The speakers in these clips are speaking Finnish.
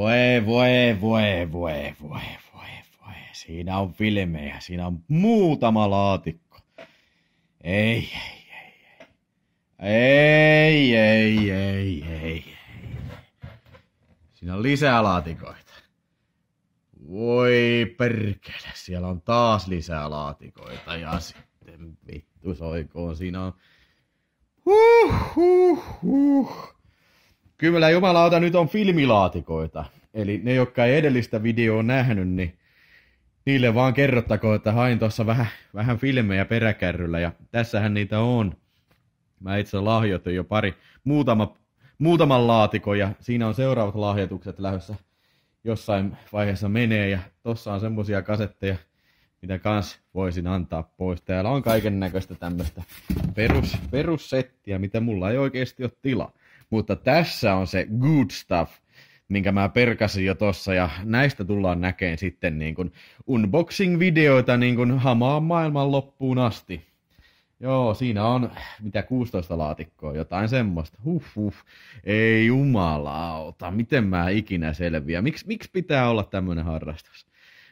Voi, voi, voi, voi, voi, voi, voi. Siinä on filmejä, siinä on muutama laatikko. Ei, ei, ei, ei. Ei, ei, ei, ei. Siinä on lisää laatikoita. Voi perkele, siellä on taas lisää laatikoita ja sitten vittu soikoon siinä on... Huh, huh, huh. Kyllä jumalauta nyt on filmilaatikoita. Eli ne, jotka ei edellistä videoa nähnyt, niin niille vaan kerrottakoon, että hain tuossa vähän, vähän filmejä peräkärryllä ja tässähän niitä on. Mä itse lahjoitin jo pari, muutama, muutaman laatikon ja siinä on seuraavat lahjoitukset lähdössä jossain vaiheessa menee ja tossa on semmosia kasetteja, mitä kans voisin antaa pois. Täällä on kaiken näköistä tämmöistä perus, perussettiä, mitä mulla ei oikeasti ole tilaa. Mutta tässä on se good stuff, minkä mä perkasin jo tossa, ja näistä tullaan näkeen sitten niin kuin unboxing-videoita niin kuin hamaan maailman loppuun asti. Joo, siinä on mitä 16 laatikkoa, jotain semmoista. Huh, huh. Ei jumalauta, miten mä ikinä selviä. Miks, miksi pitää olla tämmöinen harrastus?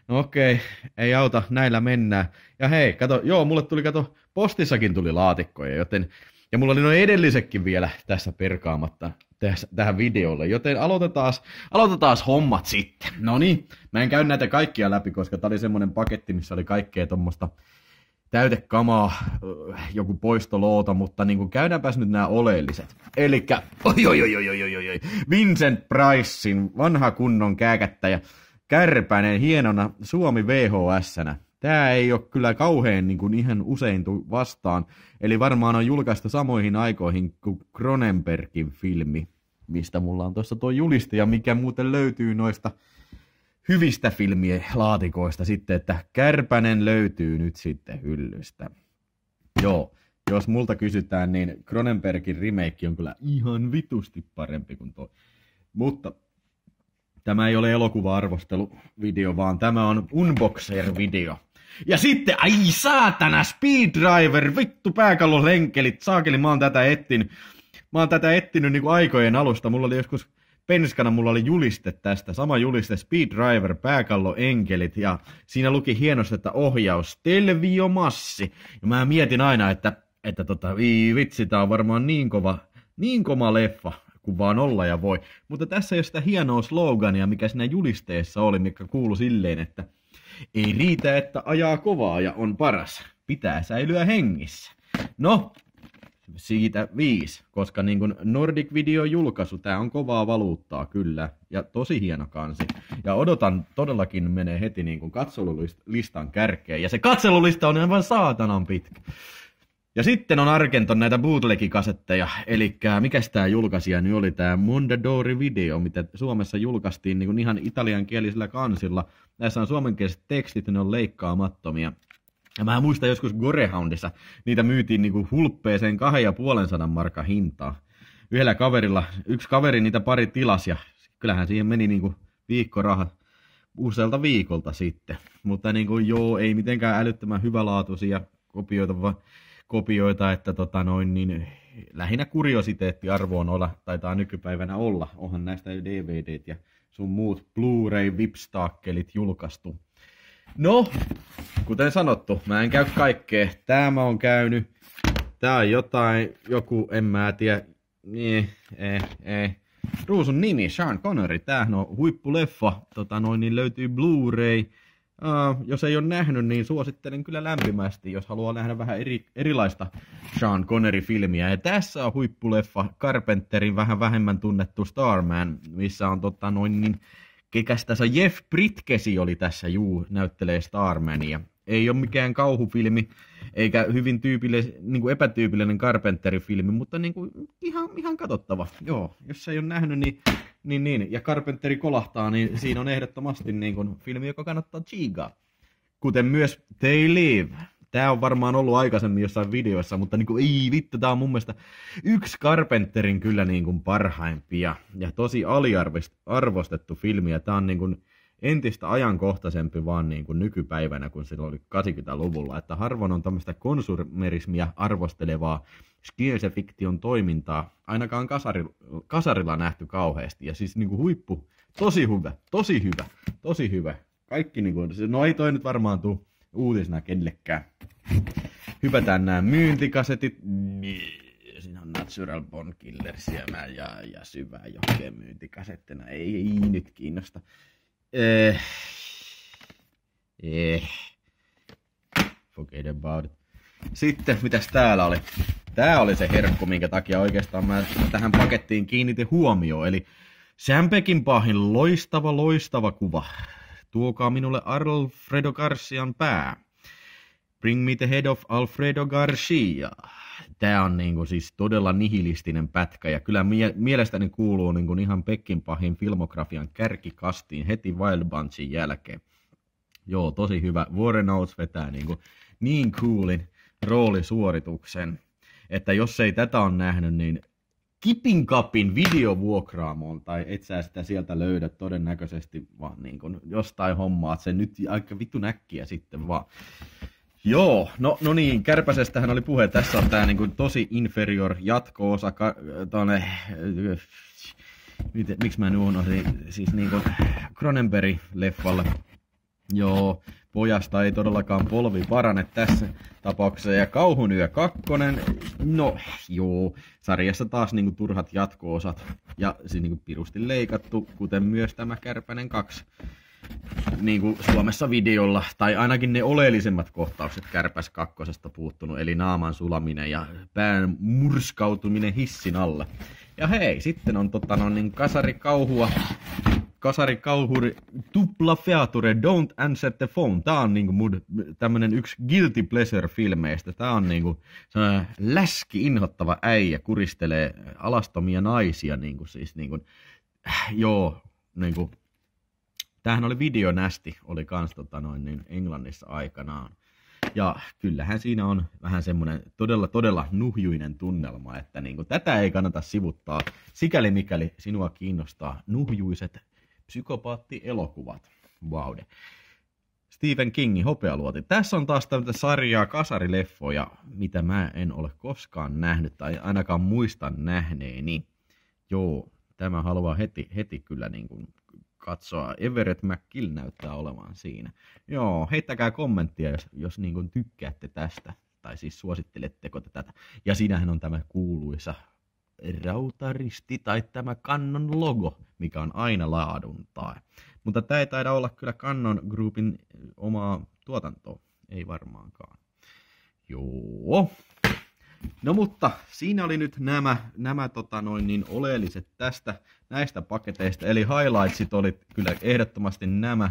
No okei, ei auta, näillä mennään. Ja hei, kato, joo, mulle tuli, kato, postissakin tuli laatikkoja, joten ja mulla oli noin edellisetkin vielä tässä perkaamatta tässä, tähän videolle, joten aloitetaan, aloitetaan hommat sitten. No niin, mä en käy näitä kaikkia läpi, koska tää oli semmonen paketti, missä oli kaikkea tuommoista täytekamaa, äh, joku poistoloota, mutta niin kuin käydäänpäs nyt nämä oleelliset. Eli oi, oi, oi, oi, oi, oi, Vincent Pricein vanha kunnon kääkättäjä, kärpäinen hienona Suomi VHS-nä tämä ei ole kyllä kauhean niin kuin ihan usein vastaan. Eli varmaan on julkaista samoihin aikoihin kuin Cronenbergin filmi, mistä mulla on tuossa tuo juliste ja mikä muuten löytyy noista hyvistä filmien laatikoista sitten, että Kärpänen löytyy nyt sitten hyllystä. Joo, jos multa kysytään, niin Cronenbergin remake on kyllä ihan vitusti parempi kuin tuo. Mutta tämä ei ole elokuva arvosteluvideo video, vaan tämä on unboxer-video. Ja sitten, ai saatana, Driver, vittu lenkelit saakeli, mä oon tätä ettin. Mä oon tätä ettinyt niinku aikojen alusta, mulla oli joskus penskana mulla oli juliste tästä, sama juliste, Speed Driver, pääkallo, enkelit, ja siinä luki hienosti, että ohjaus, telviomassi. Ja mä mietin aina, että, että tota, vii, vitsi, tää on varmaan niin kova, niin kova leffa, kun vaan olla ja voi. Mutta tässä ei ole sitä hienoa slogania, mikä siinä julisteessa oli, mikä kuului silleen, että – ei riitä, että ajaa kovaa ja on paras. Pitää säilyä hengissä. No, siitä viisi, koska niin kuin Nordic Video julkaisu, tämä on kovaa valuuttaa kyllä, ja tosi hieno kansi. Ja odotan, todellakin menee heti niin kuin katselulistan kärkeen, ja se katselulista on aivan saatanan pitkä. Ja sitten on Argenton näitä bootleg-kasetteja, eli mikä tämä julkaisija nyt oli, tämä Mondadori-video, mitä Suomessa julkaistiin niin kuin ihan kielisellä kansilla. Näissä on suomenkieliset tekstit, ne on leikkaamattomia. Ja mä muistan joskus Gorehoundissa, niitä myytiin niin kuin hulppeeseen kahden ja puolen sadan hintaa. Yhdellä kaverilla, yksi kaveri niitä pari tilas ja kyllähän siihen meni niin kuin viikkorahat usealta viikolta sitten. Mutta niin kuin, joo, ei mitenkään älyttömän hyvälaatuisia kopioita, vaan kopioita, että tota noin, niin lähinnä kuriositeettiarvo on olla, taitaa nykypäivänä olla. Onhan näistä jo ja sun muut Blu-ray vipstaakkelit julkaistu. No, kuten sanottu, mä en käy kaikkea. Tämä on käynyt. Tää on jotain, joku, en mä tiedä. Niin, eh, eh. Ruusun nimi, Sean Connery, Tää on huippuleffa. Tota noin, niin löytyy Blu-ray Uh, jos ei ole nähnyt, niin suosittelen kyllä lämpimästi, jos haluaa nähdä vähän eri, erilaista Sean Connery-filmiä. Ja tässä on huippuleffa Carpenterin vähän vähemmän tunnettu Starman, missä on tota, noin niin, kekäs tässä Jeff Britkesi oli tässä juu, näyttelee Starmania. Ei ole mikään kauhufilmi, eikä hyvin tyypille, niin kuin epätyypillinen carpenter filmi mutta niin kuin ihan, ihan katsottava. Joo, jos ei ole nähnyt, niin, niin, niin. ja Carpenteri kolahtaa, niin siinä on ehdottomasti niin kuin filmi, joka kannattaa chigaa. Kuten myös They Live. Tämä on varmaan ollut aikaisemmin jossain videoissa, mutta niin kuin, ei vittu, tämä on mun mielestä yksi Carpenterin kyllä niin kuin parhaimpia ja tosi aliarvostettu filmi. Ja tämä on niin kuin, entistä ajankohtaisempi vaan niin kuin nykypäivänä kun silloin oli 80-luvulla, että harvoin on tämmöistä konsumerismia arvostelevaa skiesefiktion toimintaa ainakaan kasari, kasarilla nähty kauheasti. Ja siis niin kuin huippu, tosi hyvä, tosi hyvä, tosi hyvä. Kaikki niin kuin, no ei toi nyt varmaan tuu uutisena kenellekään. Hypätään nämä myyntikasetit. Niin, siinä on Natural Born Killers ja, ja syvää johkeen myyntikasettina. Ei, ei nyt kiinnosta. Eh, eh. Forget about it. Sitten, mitäs täällä oli? Tää oli se herkku, minkä takia oikeastaan mä tähän pakettiin kiinnitin huomioon. Eli Sämpekin pahin loistava, loistava kuva. Tuokaa minulle Arlfredo Garcian pää. Bring me the head of Alfredo Garcia. Tämä on niin kuin siis todella nihilistinen pätkä ja kyllä mie- mielestäni kuuluu niin kuin ihan Pekkin pahin filmografian kärkikastiin heti Wild Bunchin jälkeen. Joo, tosi hyvä. Warren Oates vetää niin, kuin niin coolin roolisuorituksen, että jos ei tätä on nähnyt, niin Kipin Kapin videovuokraamoon, tai et sä sitä sieltä löydä todennäköisesti, vaan niin kuin jostain hommaa sen nyt aika vittu näkkiä sitten vaan. Joo, no, no niin, Kärpäsestähän oli puhe. Tässä on tämä niin tosi inferior jatko-osa. Ka- tonne, miten, miksi mä nyt unohdin? Siis niinku Cronenberg-leffalla. Joo, pojasta ei todellakaan polvi parane tässä tapauksessa. Ja Kauhun yö kakkonen, no joo, sarjassa taas niinku turhat jatko-osat. Ja siis niinku pirusti leikattu, kuten myös tämä Kärpänen 2 niin kuin Suomessa videolla, tai ainakin ne oleellisemmat kohtaukset Kärpäs kakkosesta puuttunut, eli naaman sulaminen ja pään murskautuminen hissin alle. Ja hei, sitten on tota, no, niin kasarikauhua, kasarikauhuri Tupla Feature, Don't Answer the Phone. Tää on niinku mun tämmönen yksi guilty pleasure filmeistä. Tää on niinku läski inhottava äijä, kuristelee alastomia naisia niinku siis niinku, äh, joo, niinku Tämähän oli videonästi, oli kans tota noin, niin Englannissa aikanaan. Ja kyllähän siinä on vähän semmoinen todella, todella nuhjuinen tunnelma, että niin kuin, tätä ei kannata sivuttaa, sikäli mikäli sinua kiinnostaa nuhjuiset psykopaattielokuvat. Vaude. Stephen Kingin hopealuoti. Tässä on taas tämmöistä sarjaa kasarileffoja, mitä mä en ole koskaan nähnyt tai ainakaan muista nähneeni. Joo, tämä haluaa heti, heti kyllä niin kuin katsoa. Everett McGill näyttää olevan siinä. Joo, heittäkää kommenttia, jos, jos niin kuin tykkäätte tästä, tai siis suositteletteko te tätä. Ja siinähän on tämä kuuluisa rautaristi tai tämä kannon logo, mikä on aina laadun tae. Mutta tämä ei taida olla kyllä kannon groupin omaa tuotantoa, ei varmaankaan. Joo. No mutta siinä oli nyt nämä, nämä tota noin, niin oleelliset tästä näistä paketeista. Eli highlightsit oli kyllä ehdottomasti nämä.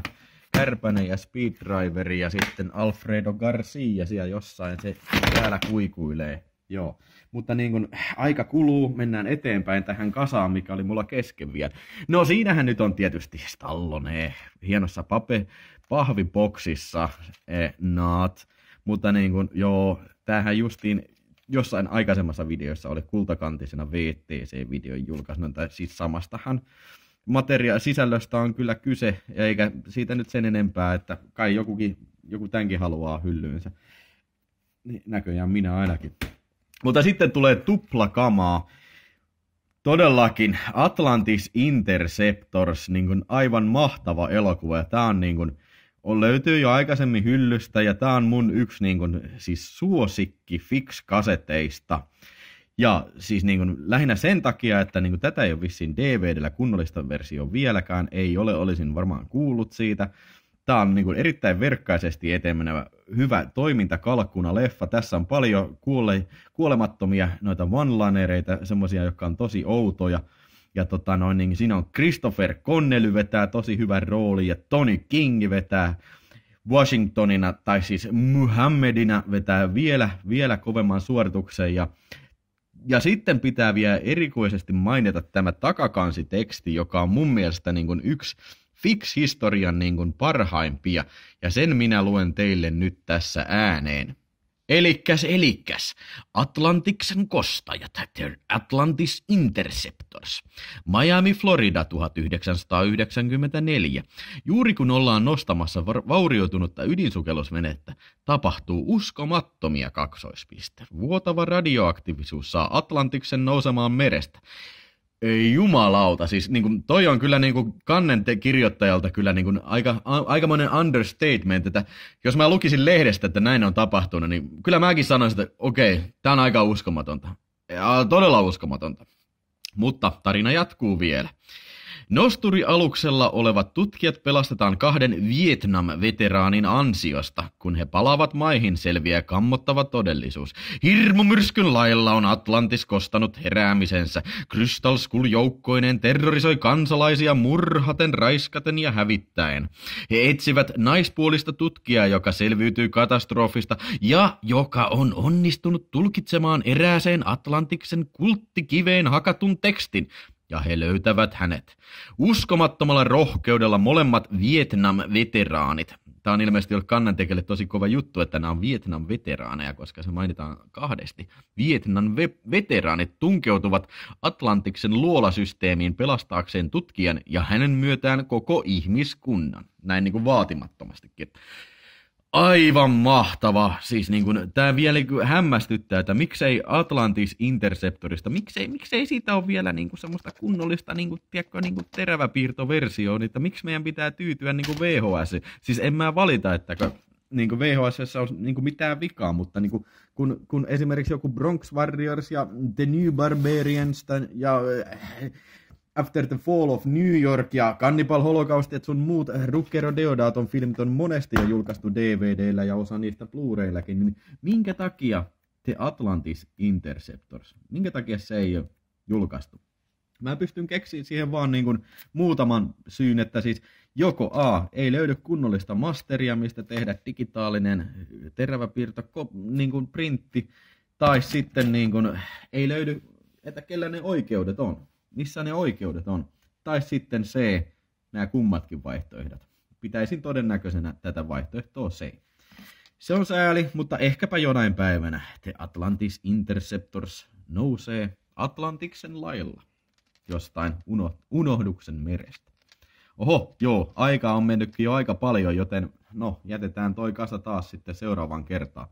Kärpänen ja Speeddriver ja sitten Alfredo Garcia siellä jossain se täällä kuikuilee. Joo, mutta niin kun aika kuluu, mennään eteenpäin tähän kasaan, mikä oli mulla kesken vielä. No siinähän nyt on tietysti Stallone hienossa pape, pahviboksissa, eh, Not, Mutta niin kun, joo, tämähän justiin jossain aikaisemmassa videossa oli kultakantisena VTC-videon julkaisena, tai siis samastahan materia- sisällöstä on kyllä kyse, eikä siitä nyt sen enempää, että kai jokukin, joku tämänkin haluaa hyllyynsä. Niin, näköjään minä ainakin. Mutta sitten tulee tuplakamaa. Todellakin Atlantis Interceptors, niin kuin aivan mahtava elokuva. Ja tämä on niin kuin, on, löytyy jo aikaisemmin hyllystä ja tämä on mun yksi niin kun, siis suosikki fix-kaseteista. Ja siis niin kun, lähinnä sen takia, että niin kun, tätä ei ole vissiin DVDllä kunnollista versio vieläkään, ei ole, olisin varmaan kuullut siitä. Tämä on niin kun, erittäin verkkaisesti eteenmenevä hyvä toimintakalkkuna leffa. Tässä on paljon kuole, kuolemattomia noita one lanereita semmoisia, jotka on tosi outoja. Ja tota noin, niin siinä on Christopher Connelly vetää tosi hyvän roolin ja Tony King vetää Washingtonina, tai siis Muhammedina vetää vielä, vielä kovemman suorituksen. Ja, ja sitten pitää vielä erikoisesti mainita tämä takakansiteksti, joka on mun mielestä niin kuin yksi fix historian niin kuin parhaimpia. Ja sen minä luen teille nyt tässä ääneen. Elikäs, elikäs. Atlantiksen kostajat, The Atlantis Interceptors. Miami, Florida 1994. Juuri kun ollaan nostamassa vaurioitunutta ydinsukellusvenettä, tapahtuu uskomattomia kaksoispiste. Vuotava radioaktiivisuus saa Atlantiksen nousemaan merestä ei jumalauta, siis niin kuin, toi on kyllä niin kuin, kannen te- kirjoittajalta kyllä niin kuin, aika, a- aikamoinen understatement, että jos mä lukisin lehdestä, että näin on tapahtunut, niin kyllä mäkin sanoisin, että okei, okay, tämä on aika uskomatonta. Ja, todella uskomatonta. Mutta tarina jatkuu vielä. Nosturialuksella olevat tutkijat pelastetaan kahden Vietnam-veteraanin ansiosta. Kun he palaavat maihin, selviää kammottava todellisuus. Hirmumyrskyn lailla on Atlantis kostanut heräämisensä. Crystal Skull joukkoinen terrorisoi kansalaisia murhaten, raiskaten ja hävittäen. He etsivät naispuolista tutkijaa, joka selviytyy katastrofista ja joka on onnistunut tulkitsemaan erääseen Atlantiksen kulttikiveen hakatun tekstin – ja he löytävät hänet. Uskomattomalla rohkeudella molemmat Vietnam-veteraanit. Tämä on ilmeisesti ollut kannantekijälle tosi kova juttu, että nämä on Vietnam-veteraaneja, koska se mainitaan kahdesti. Vietnam-veteraanit tunkeutuvat Atlantiksen luolasysteemiin pelastaakseen tutkijan ja hänen myötään koko ihmiskunnan. Näin niin kuin vaatimattomastikin aivan mahtava. Siis niin kuin, tämä vielä niinku hämmästyttää, että miksei Atlantis Interceptorista, miksei, miksei siitä ole vielä niin kuin semmoista kunnollista niinku, niinku niin kuin, tiedätkö, niin kuin teräväpiirtoversioon, että miksi meidän pitää tyytyä niin kuin VHS. Siis en mä valita, että niin kuin VHS on niin kuin mitään vikaa, mutta niin kuin, kun, kun esimerkiksi joku Bronx Warriors ja The New Barbarians ja äh, After the Fall of New York ja Cannibal Holocaust ja sun muut Ruckero Deodaton filmit on monesti jo julkaistu DVD-llä ja osa niistä blu niin minkä takia The Atlantis Interceptors, minkä takia se ei ole julkaistu? Mä pystyn keksiin siihen vaan niin kuin muutaman syyn, että siis joko A, ei löydy kunnollista masteria, mistä tehdä digitaalinen teräväpiirto, niin kuin printti, tai sitten niin kuin, ei löydy, että kellä ne oikeudet on missä ne oikeudet on. Tai sitten C, nämä kummatkin vaihtoehdot. Pitäisin todennäköisenä tätä vaihtoehtoa C. Se on sääli, mutta ehkäpä jonain päivänä The Atlantis Interceptors nousee Atlantiksen lailla jostain uno, unohduksen merestä. Oho, joo, aika on mennytkin jo aika paljon, joten no, jätetään toi kasa taas sitten seuraavan kertaan.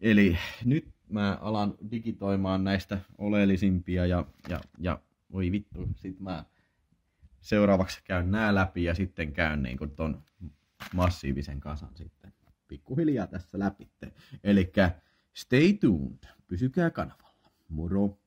Eli nyt mä alan digitoimaan näistä oleellisimpia ja, ja, ja voi vittu, sit mä seuraavaksi käyn nää läpi ja sitten käyn niin kuin ton massiivisen kasan sitten pikkuhiljaa tässä läpi. Eli stay tuned, pysykää kanavalla. Moro!